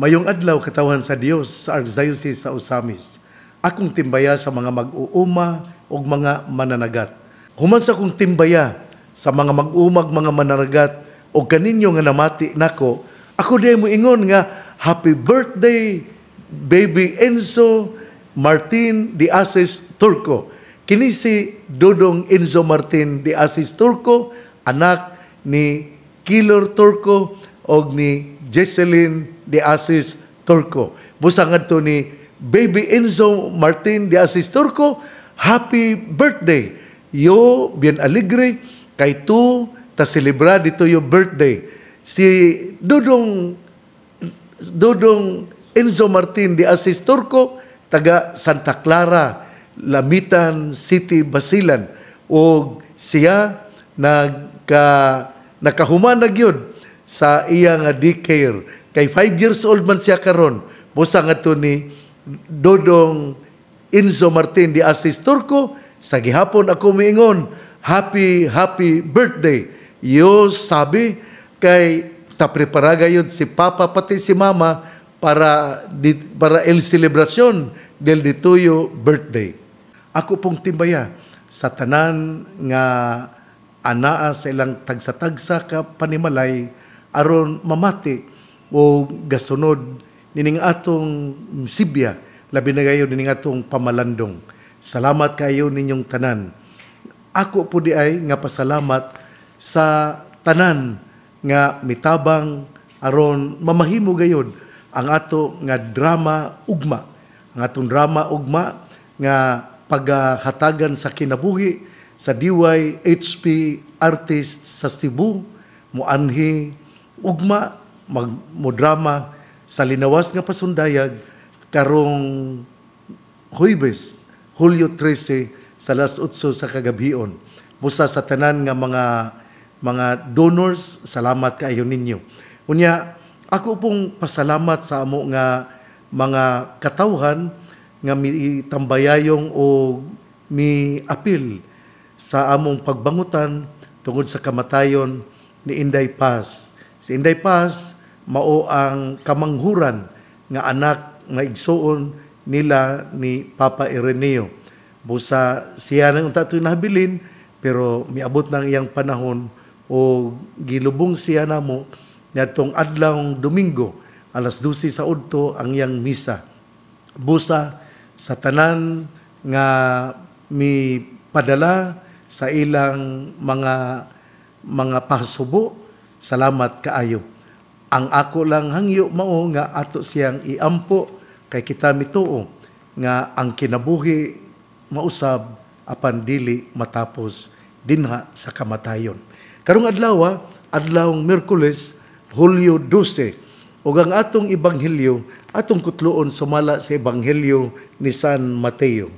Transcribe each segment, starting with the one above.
Mayong adlaw katawan sa Dios sa Archdiocese sa Osamis. Akong timbaya sa mga mag-uuma o mga mananagat. Human sa kong timbaya sa mga mag-umag mga mananagat o kaninyo nga namati nako, ako di mo ingon nga happy birthday baby Enzo Martin de Asis Turco. Kini si Dodong Enzo Martin de Asis Turco, anak ni Kilor Turco og ni Jesseline de Asis Turco. Busang ngadto ni Baby Enzo Martin de Asis Turco, happy birthday. Yo bien alegre kay tu ta celebra dito yo birthday. Si Dudong Dudong Enzo Martin de Asis Turco taga Santa Clara, Lamitan City, Basilan o siya nagka nakahuman na gyud sa iya nga daycare. Kay 5 years old man siya karon, busa nga to ni Dodong Inzo Martin di Asis Turco, sa gihapon ako miingon, happy, happy birthday. Yo sabi, kay taprepara gayud si Papa pati si Mama para di, para el celebration del dituyo birthday. Ako pong timbaya sa tanan nga anaa sa ilang tagsa-tagsa ka panimalay aron mamati o gasunod nining atong sibya labi na kayo nining atong pamalandong. Salamat kayo ninyong tanan. Ako po di ay nga pasalamat sa tanan nga mitabang aron mamahimo gayon ang ato nga drama ugma ang atong drama ugma nga paghatagan sa kinabuhi sa DYHP artist sa Cebu muanhi ugma magmodrama sa linawas nga pasundayag karong Huibes, Hulyo 13 sa las 8 sa kagabion. Busa sa tanan nga mga mga donors, salamat kaayo ninyo. Unya, ako pong pasalamat sa amo nga mga katawhan nga mi tambayayong o mi apil sa among pagbangutan tungod sa kamatayon ni Inday Paz Si Inday Paz, mao ang kamanghuran nga anak nga igsuon nila ni Papa Ireneo. Busa siya nang unta nabilin pero miabot ng iyang panahon o gilubong siya namo niadtong adlawng Domingo alas 12 sa udto ang iyang misa. Busa sa tanan nga mi padala sa ilang mga mga pasubo Salamat kaayo. Ang ako lang hangyo mao nga ato siyang iampo kay kita mituo nga ang kinabuhi mausab apan dili matapos dinha sa kamatayon. Karong adlaw, ah, adlawng Miyerkules, Hulyo 12, ug ang atong ebanghelyo atong kutloon sumala sa ebanghelyo ni San Mateo.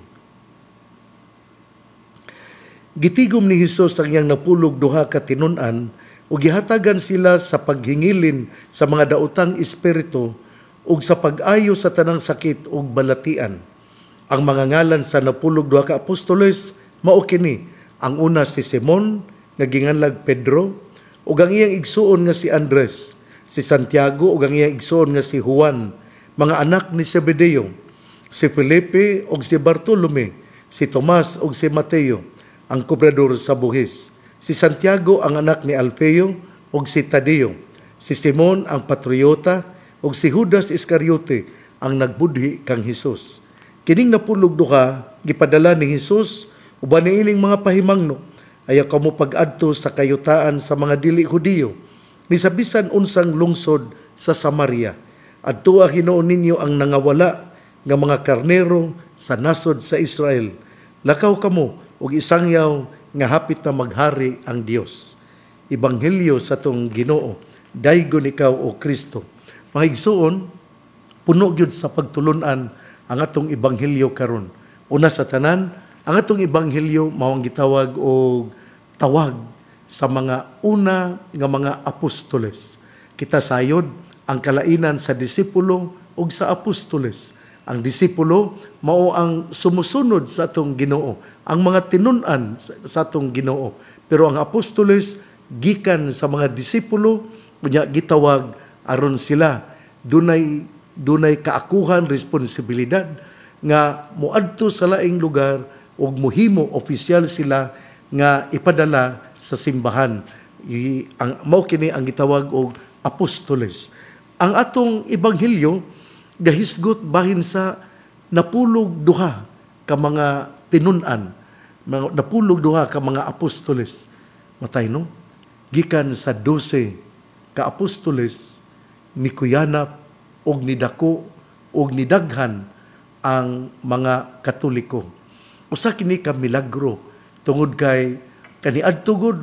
Gitigom ni Hesus ang iyang napulog duha ka tinun-an o gihatagan sila sa paghingilin sa mga daotang espiritu ug sa pag-ayo sa tanang sakit ug balatian. Ang mga ngalan sa napulog duha ka apostoles mao kini. Ang una si Simon nga ginganlag Pedro ug ang iyang igsuon nga si Andres, si Santiago ug ang iyang igsuon nga si Juan, mga anak ni Zebedeo, si Felipe ug si Bartolome, si Tomas ug si Mateo, ang kubrador sa buhis si Santiago ang anak ni Alfeo ug si Tadeo, si Simon ang patriota ug si Judas Iscariote ang nagbudhi kang Hesus. Kining napulog duha gipadala ni Hesus uban niining mga pahimangno ayaw kamo pag sa kayutaan sa mga dili Hudiyo ni sabisan unsang lungsod sa Samaria. Adto hinoon ninyo ang nangawala nga mga karnero sa nasod sa Israel. Lakaw kamo og isangyaw nga hapit na maghari ang Dios. Ebanghelyo sa tong Ginoo, daygon ikaw o Kristo. Mahigsuon, puno gyud sa pagtulunan ang atong ebanghelyo karon. Una sa tanan, ang atong ebanghelyo mao ang gitawag og tawag sa mga una nga mga apostoles. Kita sayod ang kalainan sa disipulo ug sa apostoles ang disipulo mao ang sumusunod sa atong Ginoo, ang mga tinunan sa atong Ginoo. Pero ang apostoles gikan sa mga disipulo unya gitawag aron sila dunay dunay kaakuhan responsibilidad nga muadto sa laing lugar ug muhimo opisyal sila nga ipadala sa simbahan I, ang mao kini ang gitawag og apostoles ang atong ebanghelyo gahisgot bahin sa napulog duha ka mga tinunan, mga napulog duha ka mga apostoles. Matay no? Gikan sa 12 ka apostoles ni Kuyanap og ni Dako og ni Daghan ang mga Katoliko. Usa kini ka milagro tungod kay kaniadtugod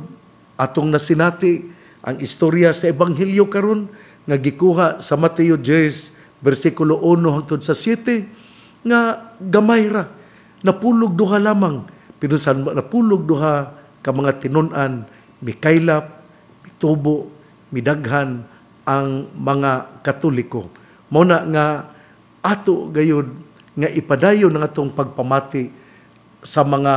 atong nasinati ang istorya sa ebanghelyo karon nga gikuha sa Mateo 10 Versikulo 1 hangtod sa 7 nga gamay ra napulog duha lamang pinusan napulog duha ka mga tinun-an mikaylap mitubo midaghan ang mga katoliko mao na nga ato gayud nga ipadayon ng atong pagpamati sa mga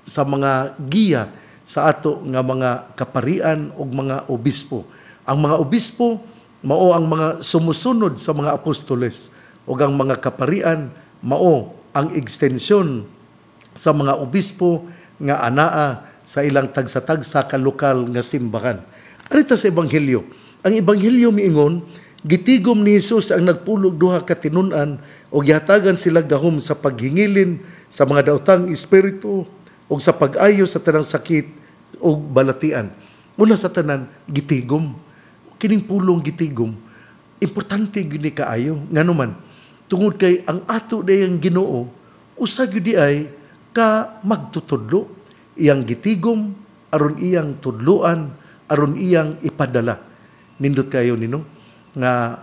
sa mga giya sa ato nga mga kaparian o mga obispo. Ang mga obispo mao ang mga sumusunod sa mga apostoles ug ang mga kaparian mao ang ekstensyon sa mga obispo nga anaa sa ilang tagsa-tagsa ka lokal nga simbahan. Arita sa ebanghelyo. Ang ebanghelyo miingon gitigom ni Hesus ang nagpulog duha ka tinun-an o gihatagan sila gahom sa paghingilin sa mga daotang espiritu o sa pag-ayo sa tanang sakit o balatian. Una sa tanan, gitigom kining pulong gitigom importante gyud ni kaayo nganuman tungod kay ang ato dayang Ginoo usa gyud di ay ka magtutudlo iyang gitigom aron iyang tudloan aron iyang ipadala nindot kayo nino nga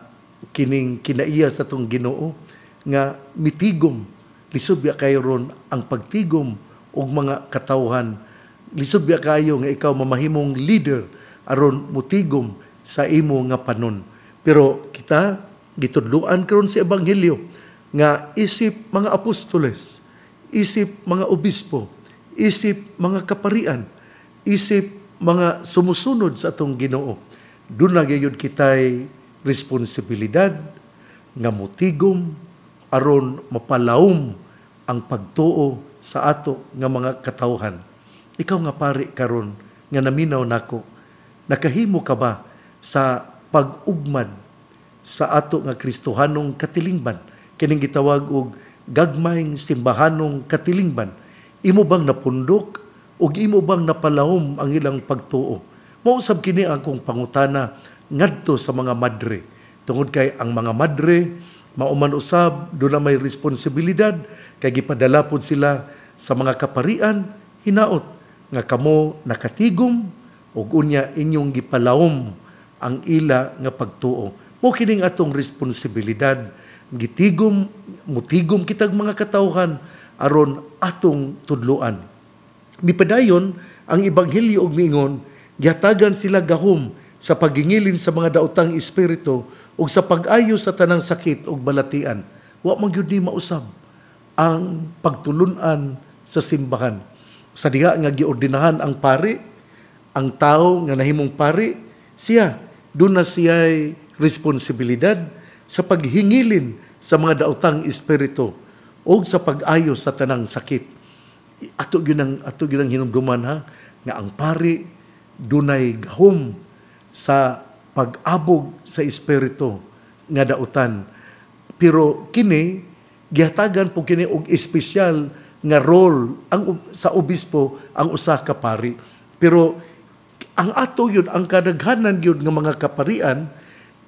kining kinaiya sa tong Ginoo nga mitigom lisubya ya kayo ron ang pagtigom og mga katawhan lisubya kayo nga ikaw mamahimong leader aron mutigom sa imo nga panon. Pero kita gitudluan karon si ebanghelyo nga isip mga apostoles, isip mga obispo, isip mga kaparian, isip mga sumusunod sa atong Ginoo. Doon na gayud kitay responsibilidad nga mutigom aron mapalaom ang pagtuo sa ato nga mga katauhan. Ikaw nga pare karon nga naminaw nako, nakahimo ka ba sa pag-ugmad sa ato nga Kristohanong katilingban kining gitawag og gagmayng simbahanong katilingban imo bang napundok ug imo bang napalahom ang ilang pagtuo mao usab kini ang kong pangutana ngadto sa mga madre tungod kay ang mga madre mauman usab do na may responsibilidad kay gipadala pod sila sa mga kaparian hinaot nga kamo nakatigom ug unya inyong gipalaom ang ila nga pagtuo. Mo kining atong responsibilidad gitigom mutigom kitag mga katawhan aron atong tudloan. Mipadayon ang ebanghelyo og miingon gihatagan sila gahom sa pagingilin sa mga daotang espiritu ug sa pag-ayo sa tanang sakit ug balatian. Wa man gyud ni mausab ang pagtulunan sa simbahan. Sa diha nga giordinahan ang pari, ang tao nga nahimong pari, siya doon na siya'y responsibilidad sa paghingilin sa mga daotang espiritu o sa pag-ayo sa tanang sakit. Ato yun ang, ato yun ang hinumduman ha, nga ang pari dunay gahom sa pag-abog sa espiritu nga daotan. Pero kini, gihatagan po kini og espesyal nga role ang, sa obispo ang usa ka pari. Pero ang ato yun, ang kadaghanan yun ng mga kaparian,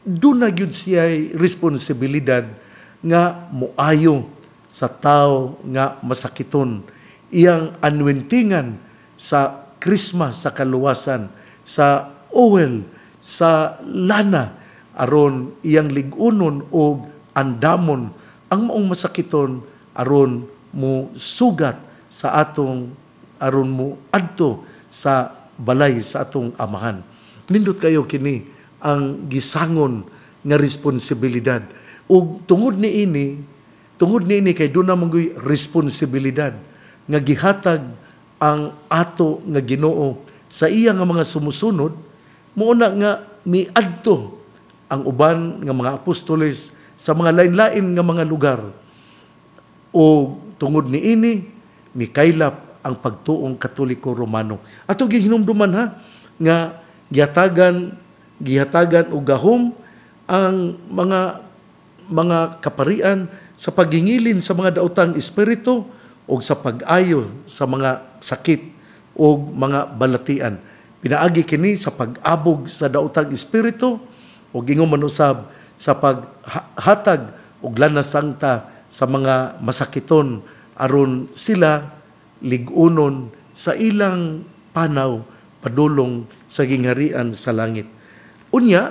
doon na yun siya responsibilidad nga muayo sa tao nga masakiton. Iyang anwentingan sa krisma sa kaluwasan, sa oil, sa lana, aron iyang ligunon o andamon ang maong masakiton aron mo sugat sa atong aron mo adto sa balay sa atong amahan. Nindot kayo kini ang gisangon nga responsibilidad. Ug tungod ni ini, tungod ni ini kay doon na mga responsibilidad nga gihatag ang ato nga ginoo sa iya nga mga sumusunod, muuna nga miadto ang uban nga mga apostoles sa mga lain-lain nga mga lugar. O tungod ni ini, mikaylap ang pagtuong Katoliko Romano. Ato gihinumduman ha nga gihatagan gihatagan og gahom ang mga mga kaparian sa pagingilin sa mga daotang espiritu o sa pag-ayo sa mga sakit o mga balatian. Pinaagi kini sa pag-abog sa daotang espiritu o gingo manusab sa paghatag og lanasangta sa mga masakiton aron sila ligunon sa ilang panaw padulong sa gingarian sa langit. Unya,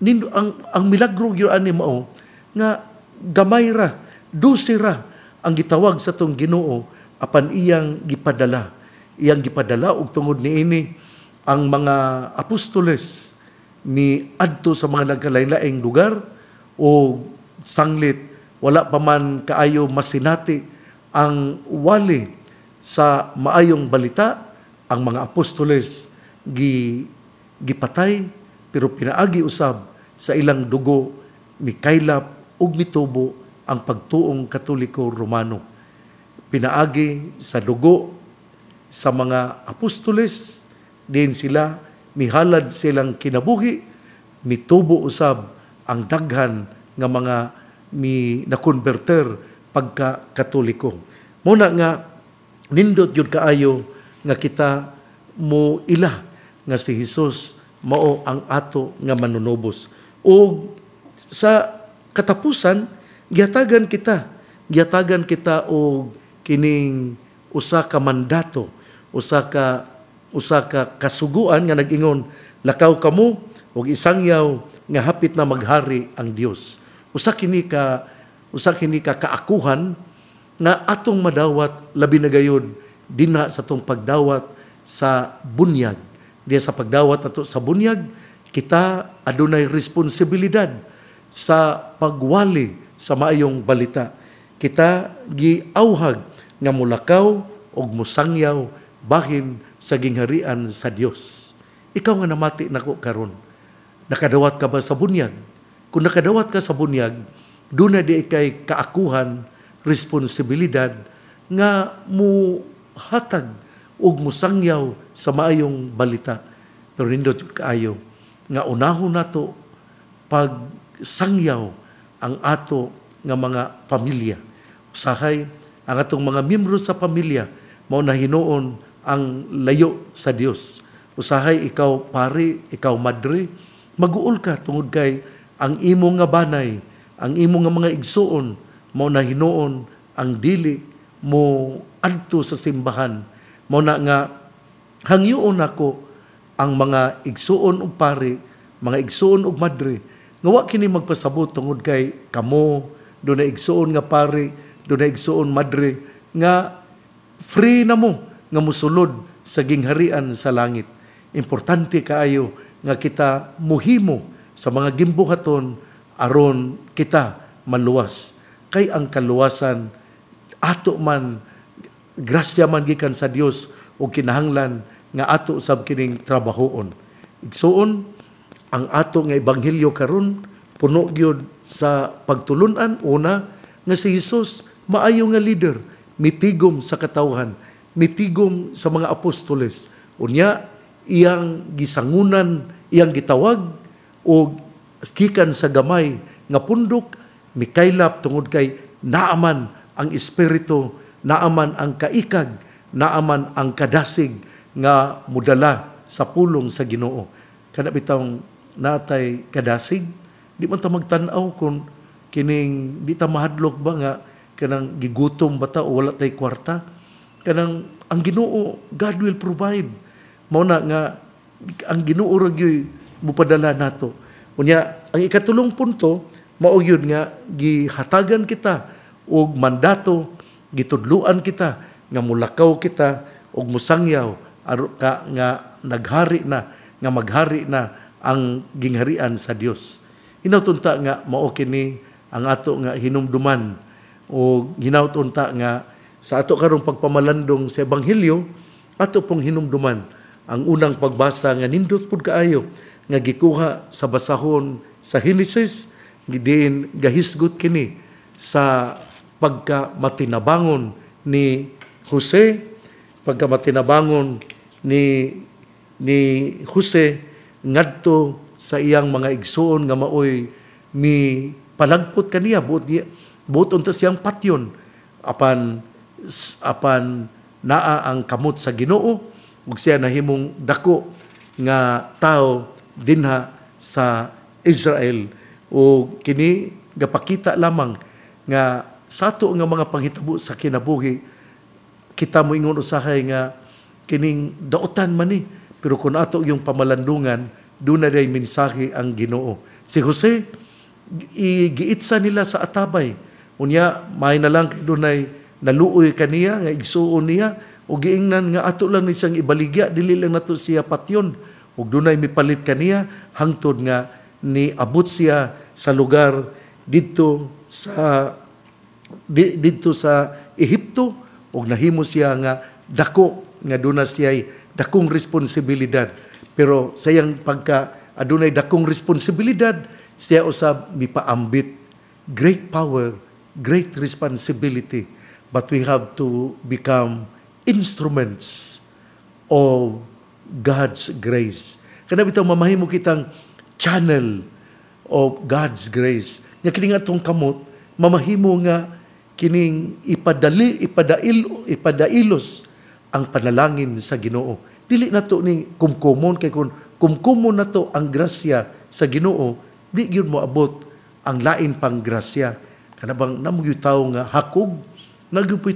nindo, ang, ang milagro yun ani mao nga gamay ra, dusi ra ang gitawag sa tong Ginoo apan iyang gipadala. Iyang gipadala og tungod niini ang mga apostoles ni adto sa mga nagkalain-laing lugar o sanglit wala pa man kaayo masinati ang wali sa maayong balita ang mga apostoles gi gipatay pero pinaagi usab sa ilang dugo mikaylap ug mitubo ang pagtuong Katoliko Romano pinaagi sa dugo sa mga apostoles din sila mihalad silang kinabuhi mitubo usab ang daghan nga mga mi nakonverter pagka Katoliko. Muna nga nindot yun kaayo nga kita mo ila nga si Hesus mao ang ato nga manunubos. O sa katapusan, giyatagan kita, giyatagan kita og kining usa ka mandato, usa ka usa ka kasuguan nga nag-ingon lakaw kamo og isangyaw nga hapit na maghari ang Dios. Usa kini ka usa kini ka kaakuhan na atong madawat labi na gayod dinha sa atong pagdawat sa bunyag diya sa pagdawat ato sa bunyag kita adunay responsibilidad sa pagwali sa maayong balita kita giauhag nga mulakaw og musangyaw bahin sa gingharian sa Dios ikaw nga namati nako karon nakadawat ka ba sa bunyag kung nakadawat ka sa bunyag dunay di kay kaakuhan responsibilidad nga mo hatag ug musangyaw sa maayong balita. Pero nindot kaayo nga unahon nato pag sangyaw ang ato nga mga pamilya. Usahay ang atong mga miyembro sa pamilya mao na hinuon ang layo sa Dios. Usahay ikaw pare, ikaw madre, maguol ka tungod kay ang imo nga banay, ang imo nga mga igsuon mo na hinuon ang dili mo adto sa simbahan mo na nga hangyoon ako ang mga igsuon og pare mga igsuon og madre nga wa kini magpasabot tungod kay kamo do na igsuon nga pare do na igsuon madre nga free na mo nga musulod sa gingharian sa langit importante kaayo nga kita muhimo sa mga gimbuhaton aron kita maluwas kay ang kaluwasan ato man grasya man gikan sa Dios o kinahanglan nga ato sab kining trabahoon. Igsuon ang ato nga ebanghelyo karon puno gyud sa pagtulunan una nga si Hesus maayo nga leader mitigom sa katawhan mitigom sa mga apostoles unya iyang gisangunan iyang gitawag o gikan sa gamay nga pundok Mikailap tungod kay naaman ang espiritu, naaman ang kaikag, naaman ang kadasig nga mudala sa pulong sa Ginoo. Kada bitawng natay kadasig, di man ta magtan-aw kun kining di ta mahadlok ba nga kanang gigutom ba ta o wala tay kwarta. Kanang ang Ginoo God will provide. Mao na nga ang Ginoo ra gyud mupadala nato. Unya ang ikatulong punto mao gyud nga gihatagan kita og mandato gitudluan kita nga mulakaw kita og musangyaw ka nga naghari na nga maghari na ang gingharian sa Dios hinautunta nga mao kini ang ato nga hinumduman og hinautunta nga sa ato karong pagpamalandong sa ebanghelyo ato pong hinumduman ang unang pagbasa nga nindot pud kaayo nga gikuha sa basahon sa Genesis gidin gahisgot kini sa pagka matinabangon ni Jose, pagka matinabangon ni ni Jose ngadto sa iyang mga igsoon nga maoy mi palagpot kaniya buot buot unta siyang patyon apan apan naa ang kamot sa Ginoo ug siya nahimong dako nga tao dinha sa Israel o kini gapakita lamang nga sa nga mga panghitabo sa kinabuhi kita mo ingon usahay nga kining daotan man ni pero kun ato yung pamalandungan doon na day mensahe ang Ginoo si Jose igiitsa nila sa atabay unya may na lang dunay naluoy kaniya nga igsuon niya o giingnan nga ato lang ni siyang ibaligya dili lang nato siya patyon ug dunay mipalit kaniya hangtod nga ni abot siya sa lugar dito sa dito sa Ehipto ug nahimo siya nga dako nga duna siya'y dakong responsibilidad pero sayang pagka adunay dakong responsibilidad siya usab mipaambit great power great responsibility but we have to become instruments of God's grace. Kaya bitaw mamahimo kitang channel of God's grace. Nga kini nga tong kamot, mamahimo nga kining ipadali, ipadail, ipadailos ang panalangin sa Ginoo. Dili na to ni kumkumon kay kung kumkumon na to ang grasya sa Ginoo, di gyud mo abot ang lain pang grasya. Kanabang tao nga hakob,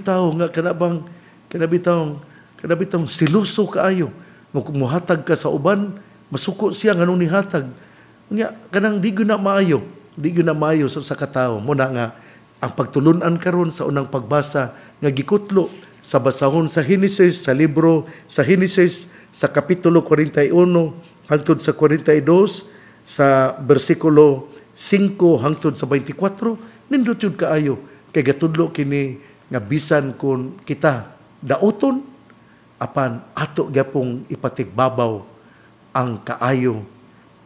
tao nga kanabang kanabitaw kanabitaw siluso kaayo. Muhatag ka sa uban, masuko siya nganong nihatag nga, kanang di na maayo, di na maayo sa so, sa katao. Muna nga, ang pagtulunan karon sa unang pagbasa nga gikutlo sa basahon sa Genesis sa libro sa Genesis sa kapitulo 41 hangtod sa 42 sa bersikulo 5 hangtod sa 24 nindot yun kaayo kay gatudlo kini nga bisan kun kita daoton apan ato gyapong ipatigbabaw ang kaayo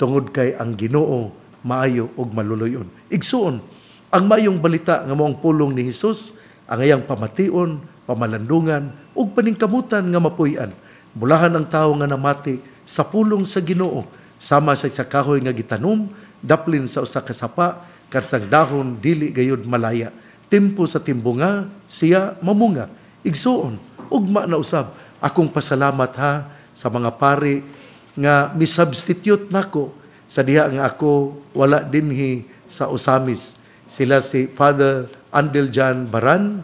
tungod kay ang Ginoo maayo og maluloyon. Igsuon ang mayong balita nga moong pulong ni Hesus ang ayang pamation, pamalandungan ug paningkamutan nga mapuy-an. Bulahan ang tawo nga namati sa pulong sa Ginoo sama sa isa kahoy nga gitanom daplin sa usa ka sapa kansang dahon dili gayud malaya. Tempo sa timbunga siya mamunga. Igsuon ugma na usab akong pasalamat ha sa mga pari nga misubstitute nako sa diha nga ako wala dinhi sa usamis sila si Father Andel John Baran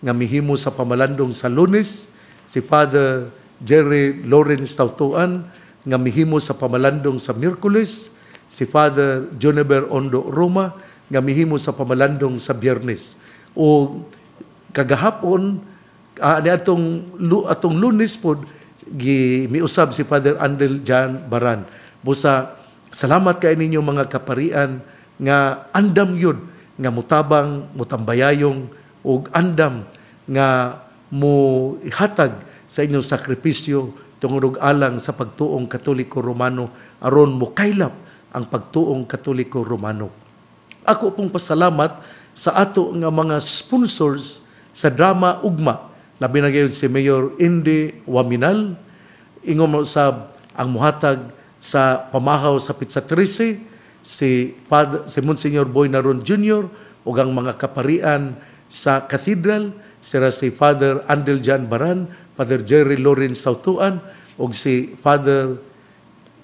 nga mihimo sa pamalandong sa Lunes si Father Jerry Lawrence Tautuan nga mihimo sa pamalandong sa Miyerkules si Father Juniper Ondo Roma nga mihimo sa pamalandong sa Biyernes o kagahapon uh, atong atong Lunes pod gi miusab si Father Andel Jan Baran. Busa salamat kay ninyo mga kaparian nga andam yun nga mutabang, mutambayayong ug andam nga mo sa inyong sakripisyo tungod og alang sa pagtuong Katoliko Romano aron mo kailap ang pagtuong Katoliko Romano. Ako pong pasalamat sa ato nga mga sponsors sa drama ugma na binagayod si Mayor Indy Waminal, ingon sa ang muhatag sa pamahaw sa Pizza 13, si, Pad, si Monsignor Boy Naron Jr., ug ang mga kaparian sa Cathedral, sira si Father Andel Jan Baran, Father Jerry Lorin Sautuan, ug si Father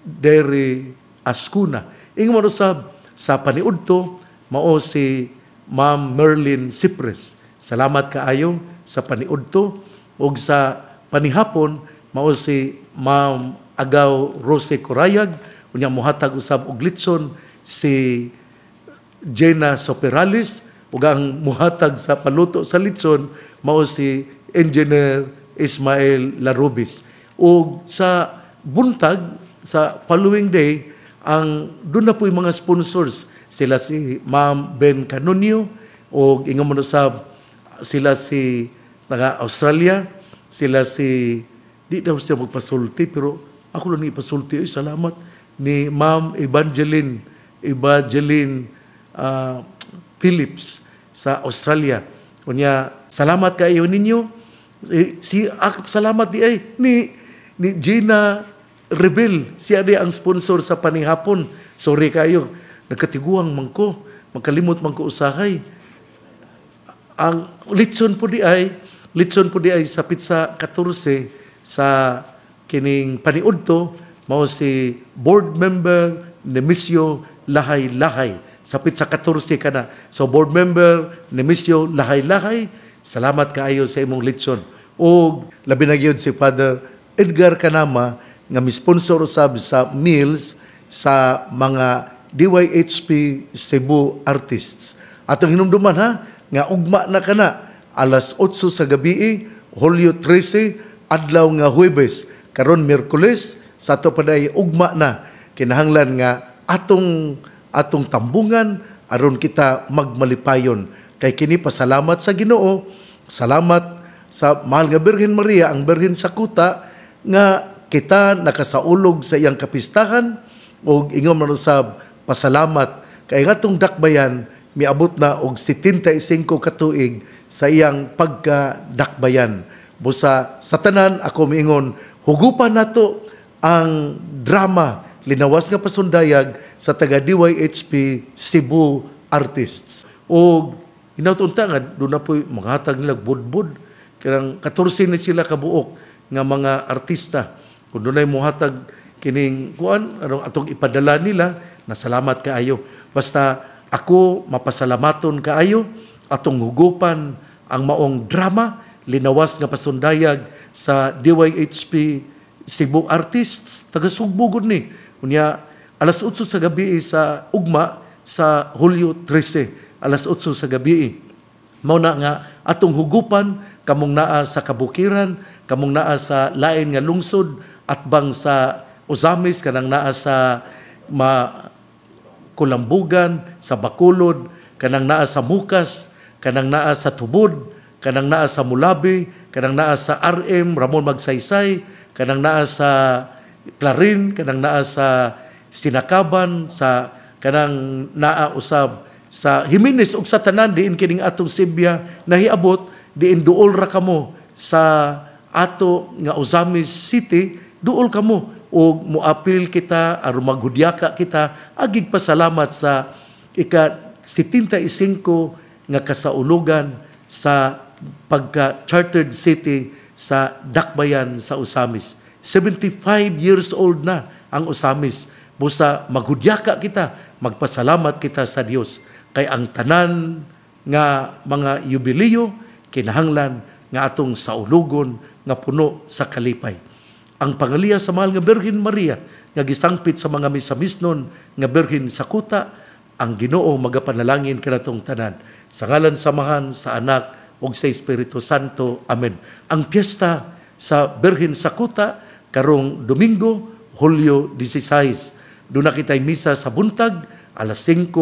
Derry Askuna. Ingon mo sa, sa paniudto, mao si Ma'am Merlin Cypress. Salamat kaayo sa paniudto ug sa panihapon mao si Ma'am Agaw Rose Corayag unya muhatag usab og litson si Jena Soperalis ug ang muhatag sa paluto sa litson mao si Engineer Ismael Larubis ug sa buntag sa following day ang doon na po yung mga sponsors sila si Ma'am Ben Canonio o ingon sa sila si taga Australia, sila si, di daw siya magpasulti, pero ako lang ipasulti, ay salamat, ni Ma'am Evangeline, Evangeline uh, Phillips sa Australia. Kunya, salamat kayo ninyo. Si, ak, ah, salamat di ay, ni, ni Gina Rebel, siya di ang sponsor sa panihapon. Sorry kayo, nagkatiguang mangko, magkalimot mangko usahay. Ang litson po di ay, litson po di ay sa pizza 14 sa kining paniudto mao si board member Nemesio Lahay-Lahay sa pizza 14 kana so board member Nemesio Lahay-Lahay salamat kaayo sa imong litson o labi na gyud si Father Edgar Kanama nga misponsor usab sa meals sa mga DYHP Cebu artists atong hinumduman ha nga ugma na kana alas 8 sa gabi, Hulyo 13, adlaw nga Huwebes, karon Miyerkules, sa ato paday ugma na kinahanglan nga atong atong tambungan aron kita magmalipayon kay kini pasalamat sa Ginoo, salamat sa mahal nga Birhen Maria, ang Birhen sa Kuta nga kita nakasaulog sa iyang kapistahan o ingon man usab pasalamat kay ngatong dakbayan miabot na og 75 katuig sa iyang pagkadakbayan. Busa sa tanan ako miingon, hugupan nato ang drama linawas nga pasundayag sa taga DYHP Cebu Artists. O inautunta nga do na po maghatag nila budbud kanang 14 ni sila kabuok nga mga artista. Kung dunay mohatag kining kuan anong atong ipadala nila, nasalamat kaayo. Basta ako mapasalamaton kaayo atong hugupan ang maong drama linawas nga pasundayag sa DYHP Cebu Artists taga Sugbo gud ni unya alas 8 sa gabi sa ugma sa Hulyo 13 alas 8 sa gabi mao na nga atong hugupan kamong naa sa kabukiran kamong naa sa lain nga lungsod at bang sa Ozamis kanang naa sa ma Kulambugan sa Bakulod kanang naa sa Mukas kanang naa sa tubod, kanang naa sa Mulabi, kanang naa sa RM Ramon Magsaysay, kanang naa sa Clarin, kanang naa sa Sinakaban, sa kanang naa usab sa Jimenez ug sa tanan diin kining atong Sibya nahiabot diin duol ra kamo sa ato nga Ozamis City duol kamo og muapil kita aron maghudyaka kita agig pasalamat sa ika 75 nga kasaulugan sa pagka-chartered city sa Dakbayan sa Usamis. 75 years old na ang Usamis. Busa magudyaka kita, magpasalamat kita sa Dios kay ang tanan nga mga yubileo kinahanglan nga atong saulugon nga puno sa kalipay. Ang pangaliya sa mahal nga Birhen Maria nga gisangpit sa mga misamisnon nga Birhen sa kuta ang Ginoo magapanalangin kanatong tanan sa ngalan samahan sa anak ug sa Espiritu Santo. Amen. Ang piyesta sa Birhen Sakuta karong Domingo, Hulyo 16. Doon na kita'y misa sa buntag, alas 5,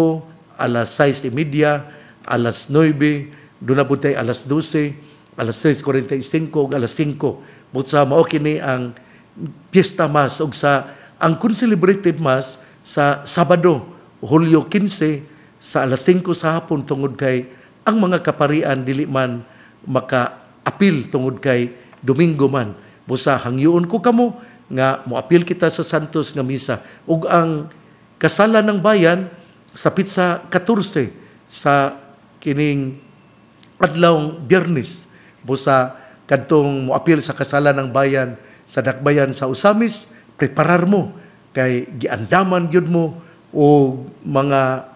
alas 6.30, alas 9, doon na po alas 12, alas 3.45, ug alas 5. But sa maokin ang piyesta mas ug sa ang concelebrated mas sa Sabado Hulyo 15 sa alas 5 sa hapon tungod kay ang mga kaparian dili man maka makaapil tungod kay Domingo man. Busa hangyoon ko kamo nga moapil kita sa Santos nga misa ug ang kasala ng bayan sa pitsa 14 sa kining adlawng Biyernes busa kadtong moapil sa kasala ng bayan sa dakbayan sa Usamis preparar mo kay giandaman gyud mo o mga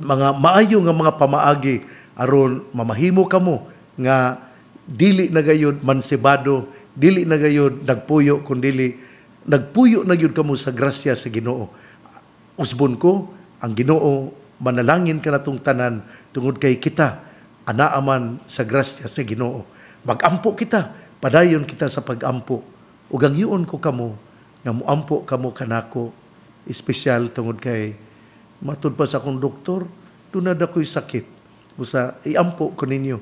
mga maayo nga mga pamaagi aron mamahimo kamo nga dili na gayud mansibado dili na gayud nagpuyo kun dili nagpuyo na gyud kamo sa grasya sa Ginoo usbon ko ang Ginoo manalangin ka natong tanan tungod kay kita anaaman sa grasya sa Ginoo magampo kita padayon kita sa pagampo ug ang yuon ko kamo nga muampo kamo kanako espesyal tungod kay matud pa sa akong doktor, tunad ako'y sakit. Busa, iampo ko ninyo.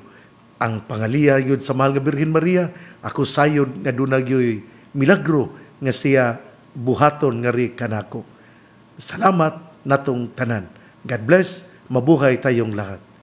Ang pangaliya yun sa mahal nga Birhen Maria, ako sayod nga dunag milagro nga siya buhaton nga ri kanako. Salamat natong tanan. God bless, mabuhay tayong lahat.